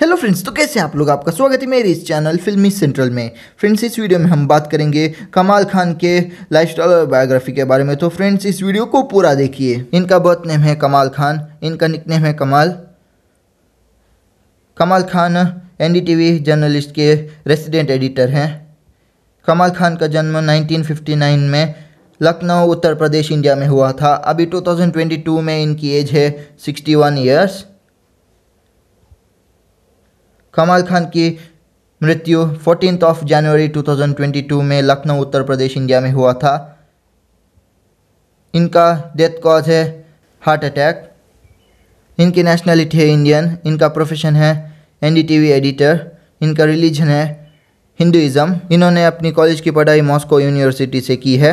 hello friends तो कैसे आप लोग आपका स्वागत है मेरे इस चैनल फिल्मी सेंट्रल में फ्रेंड्स इस वीडियो में हम बात करेंगे कमाल खान के लाइफ स्टाइल और बायोग्राफी के बारे में तो फ्रेंड्स इस वीडियो को पूरा देखिए इनका बर्थ नेम है कमाल खान इनका निकनेम है कमाल कमाल खान एनडीटीवी जर्नलिस्ट के रेसिडेंट एडिटर हैं कमाल खान का जन्म नाइनटीन में लखनऊ उत्तर प्रदेश इंडिया में हुआ था अभी 2022 में इनकी एज है 61 ईयर्स कमाल खान की मृत्यु फोर्टीन ऑफ जनवरी 2022 में लखनऊ उत्तर प्रदेश इंडिया में हुआ था इनका डेथ कॉज है हार्ट अटैक इनकी नेशनलिटी है इंडियन इनका प्रोफेशन है एनडीटीवी एडिटर इनका रिलीजन है हिंदुज़म इन्होंने अपनी कॉलेज की पढ़ाई मॉस्को यूनिवर्सिटी से की है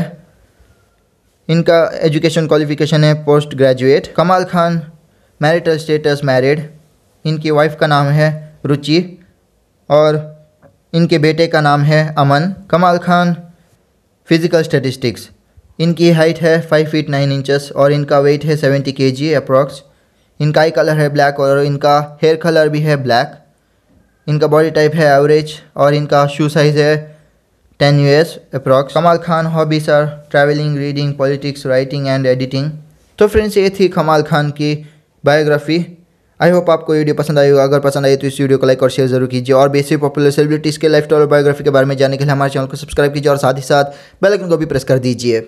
इनका एजुकेशन क्वालिफिकेशन है post graduate Kamal Khan marital status married इनकी वाइफ का नाम है रुचि और इनके बेटे का नाम है अमन कमाल खान फिज़िकल स्टेटिस्टिक्स इनकी हाइट है फाइव फीट नाइन इंचेस और इनका वेट है सेवेंटी के जी अप्रॉक्स इनका आई कलर है ब्लैक और इनका हेयर कलर भी है ब्लैक इनका बॉडी टाइप है एवरेज और इनका शू साइज़ है 10 years approx Kamal Khan hobbies are travelling reading politics writing and editing तो फ्रेंड्स ये थी कमाल खान की बायोग्राफी आई होप आपको वीडियो पसंद आई होगा अगर पसंद आई तो इस वीडियो को लाइक और शेयर जरूर कीजिए और बेसिक पॉपुलर सेलिब्रिटीज़ के लाइफ स्टाइल और बायोग्राफी के बारे में जानने के लिए हमारे चैनल को सब्सक्राइब कीजिए और साथ ही साथ बेल आइकन को भी प्रेस कर दीजिए